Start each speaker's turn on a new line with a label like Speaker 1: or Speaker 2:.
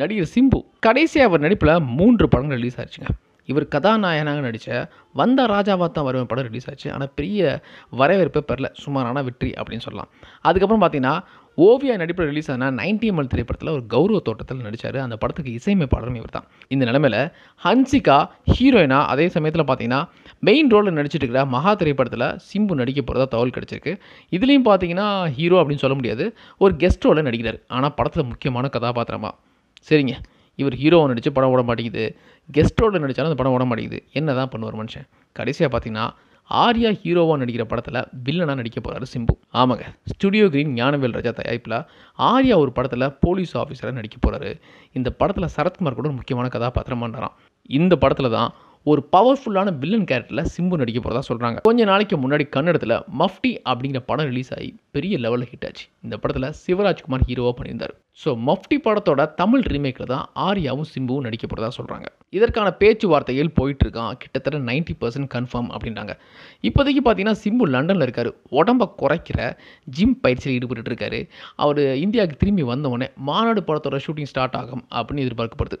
Speaker 1: நடிகர் சிம்பு கடைசியாக அவர் நடிப்பில் மூன்று படம் ரிலீஸ் ஆச்சுங்க இவர் கதாநாயகனாக நடித்த வந்த ராஜாவாக தான் வரும் படம் ரிலீஸ் ஆச்சு ஆனால் பெரிய வரவேற்பே பெறல சுமாரான வெற்றி அப்படின்னு சொல்லலாம் அதுக்கப்புறம் பார்த்தீங்கன்னா ஓவியா நடிப்பில் ரிலீஸ் ஆனால் நைன்டி எம்எல் திரைப்படத்தில் ஒரு கௌரவ தோட்டத்தில் நடித்தார் அந்த படத்துக்கு இசையமைப்பாளரும் இவர் தான் இந்த நிலமையில் ஹன்சிகா ஹீரோயினா அதே சமயத்தில் பார்த்தீங்கன்னா மெயின் ரோலில் நடிச்சிட்டு இருக்கிற மகா திரைப்படத்தில் சிம்பு நடிக்க போகிறதா தகவல் கிடச்சிருக்கு இதுலேயும் பார்த்தீங்கன்னா ஹீரோ அப்படின்னு சொல்ல முடியாது ஒரு கெஸ்ட் ரோலில் நடிக்கிறார் ஆனால் படத்தில் முக்கியமான கதாபாத்திரமாக சரிங்க இவர் ஹீரோவை நடித்து படம் ஓட மாட்டேங்குது கெஸ்ட் நடித்தாலும் அந்த படம் ஓட மாட்டேங்குது என்ன தான் பண்ணுவார் மனுஷன் கடைசியாக பார்த்தீங்கன்னா ஆர்யா ஹீரோவாக நடிக்கிற படத்தில் வில்லனாக நடிக்க போகிறாரு சிம்பு ஆமாங்க ஸ்டுடியோ கிரீன் ஞானவேல் ராஜா தயாரிப்பில் ஆர்யா ஒரு படத்தில் போலீஸ் ஆஃபீஸராக நடிக்க போகிறாரு இந்த படத்தில் சரத்குமார் கூட ஒரு முக்கியமான கதாபாத்திரமான்றான் இந்த படத்தில் தான் ஒரு பவர்ஃபுல்லான வில்லன் கேரக்டரில் சிம்பு நடிக்க போகிறதா சொல்கிறாங்க கொஞ்ச நாளைக்கு முன்னாடி கன்னடத்தில் மஃப்டி அப்படிங்கிற படம் ரிலீஸ் ஆகி பெரிய லெவலில் ஹிட் ஆச்சு இந்த படத்தில் சிவராஜ்குமார் ஹீரோவாக பண்ணியிருந்தார் ஸோ மஃப்டி படத்தோட தமிழ் ரீமேக்கில் தான் ஆர்யாவும் சிம்புவும் நடிக்க போகிறதா சொல்கிறாங்க இதற்கான பேச்சுவார்த்தைகள் போயிட்டுருக்கான் கிட்டத்தட்ட நைன்ட்டி பர்சன்ட் கன்ஃபார்ம் அப்படின்றாங்க இப்போதைக்கு பார்த்தீங்கன்னா சிம்பு லண்டனில் இருக்கார் உடம்பை குறைக்கிற ஜிம் பயிற்சியில் ஈடுபட்டு இருக்காரு அவர் இந்தியாவுக்கு திரும்பி வந்தவொடனே மாநாடு படத்தோட ஷூட்டிங் ஸ்டார்ட் ஆகும் அப்படின்னு எதிர்பார்க்கப்படுது